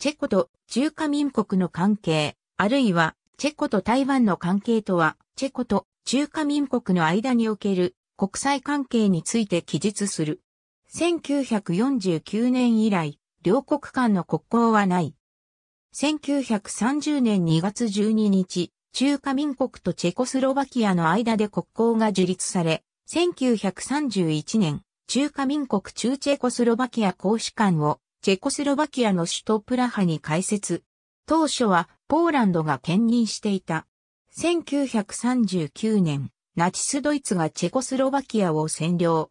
チェコと中華民国の関係、あるいはチェコと台湾の関係とは、チェコと中華民国の間における国際関係について記述する。1949年以来、両国間の国交はない。1930年2月12日、中華民国とチェコスロバキアの間で国交が樹立され、1931年、中華民国中チェコスロバキア公使館をチェコスロバキアの首都プラハに開設。当初はポーランドが兼任していた。1939年、ナチスドイツがチェコスロバキアを占領。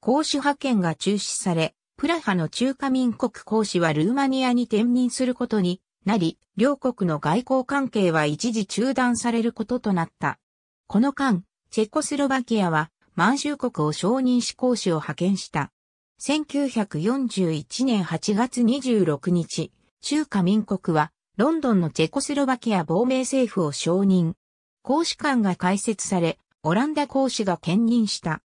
公使派遣が中止され、プラハの中華民国公使はルーマニアに転任することになり、両国の外交関係は一時中断されることとなった。この間、チェコスロバキアは満州国を承認し公使を派遣した。1941年8月26日、中華民国は、ロンドンのチェコスロバキア亡命政府を承認。公使館が開設され、オランダ公使が兼任した。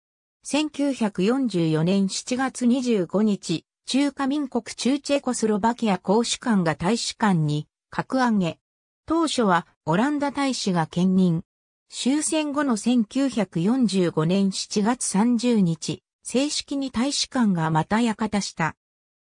1944年7月25日、中華民国中チェコスロバキア公使館が大使館に格上げ。当初はオランダ大使が兼任。終戦後の1945年7月30日、正式に大使館がまた館した。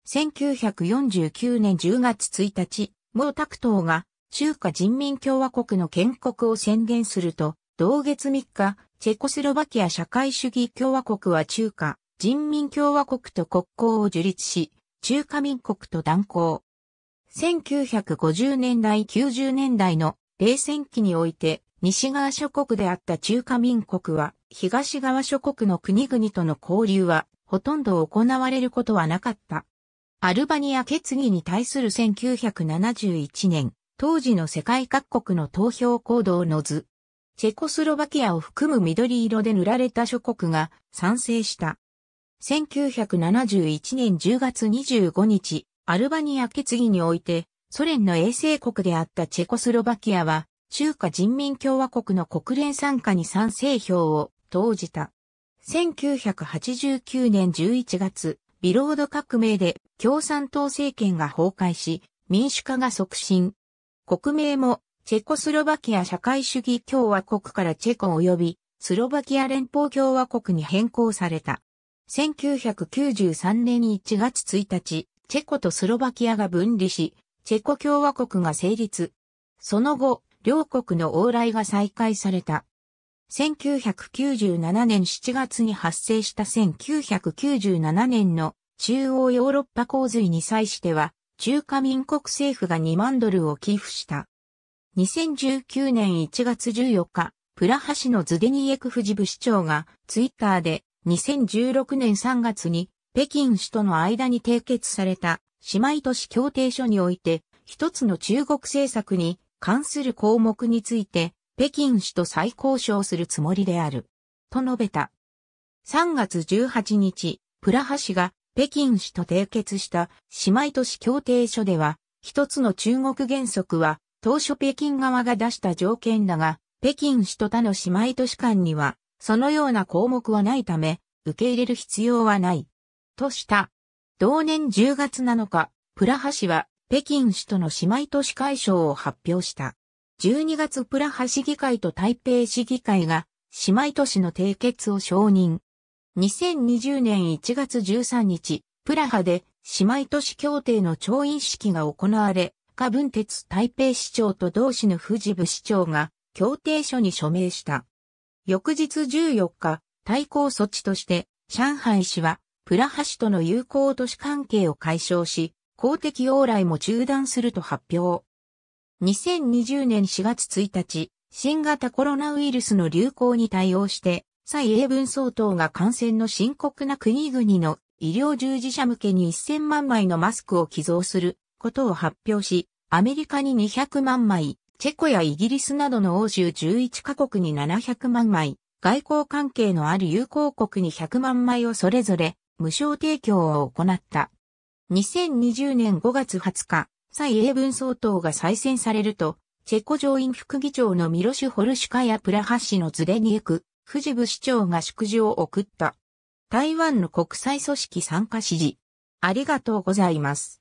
1949年10月1日、毛沢東が中華人民共和国の建国を宣言すると、同月3日、チェコスロバキア社会主義共和国は中華人民共和国と国交を樹立し、中華民国と断交。1950年代90年代の冷戦期において西側諸国であった中華民国は、東側諸国の国々との交流は、ほとんど行われることはなかった。アルバニア決議に対する1971年、当時の世界各国の投票行動の図。チェコスロバキアを含む緑色で塗られた諸国が賛成した。1971年10月25日、アルバニア決議において、ソ連の衛星国であったチェコスロバキアは、中華人民共和国の国連参加に賛成票を投じた。1989年11月、ビロード革命で共産党政権が崩壊し、民主化が促進。国名もチェコスロバキア社会主義共和国からチェコ及びスロバキア連邦共和国に変更された。1993年1月1日、チェコとスロバキアが分離し、チェコ共和国が成立。その後、両国の往来が再開された。1997年7月に発生した1997年の中央ヨーロッパ洪水に際しては、中華民国政府が2万ドルを寄付した。2019年1月14日、プラハ市のズデニエクフジ部市長がツイッターで2016年3月に北京市との間に締結された姉妹都市協定書において一つの中国政策に関する項目について、北京市と再交渉するつもりである。と述べた。3月18日、プラハ市が北京市と締結した姉妹都市協定書では、一つの中国原則は、当初北京側が出した条件だが、北京市と他の姉妹都市間には、そのような項目はないため、受け入れる必要はない。とした。同年10月7日、プラハ市は北京市との姉妹都市解消を発表した。12月プラハ市議会と台北市議会が姉妹都市の締結を承認。2020年1月13日、プラハで姉妹都市協定の調印式が行われ、下文鉄台北市長と同市の藤部市長が協定書に署名した。翌日14日、対抗措置として、上海市は、プラハ市との友好都市関係を解消し、公的往来も中断すると発表。2020年4月1日、新型コロナウイルスの流行に対応して、蔡英文総統が感染の深刻な国々の医療従事者向けに1000万枚のマスクを寄贈することを発表し、アメリカに200万枚、チェコやイギリスなどの欧州11カ国に700万枚、外交関係のある友好国に100万枚をそれぞれ無償提供を行った。2020年5月20日、蔡英文総統が再選されると、チェコ上院副議長のミロシュ・ホルシュカやプラハ氏のズレニエク、富士部市長が祝辞を送った。台湾の国際組織参加支持。ありがとうございます。